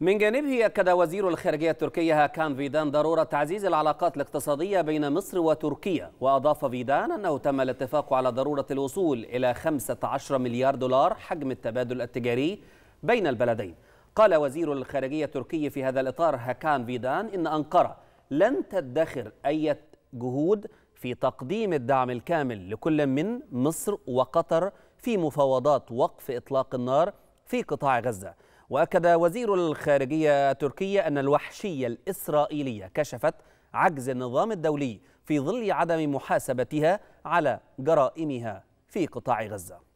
من جانبه أكد وزير الخارجية التركية هاكان فيدان ضرورة تعزيز العلاقات الاقتصادية بين مصر وتركيا وأضاف فيدان أنه تم الاتفاق على ضرورة الوصول إلى 15 مليار دولار حجم التبادل التجاري بين البلدين قال وزير الخارجية التركي في هذا الإطار هاكان فيدان إن أنقرة لن تدخر أي جهود في تقديم الدعم الكامل لكل من مصر وقطر في مفاوضات وقف إطلاق النار في قطاع غزة وأكد وزير الخارجية التركية أن الوحشية الإسرائيلية كشفت عجز النظام الدولي في ظل عدم محاسبتها على جرائمها في قطاع غزة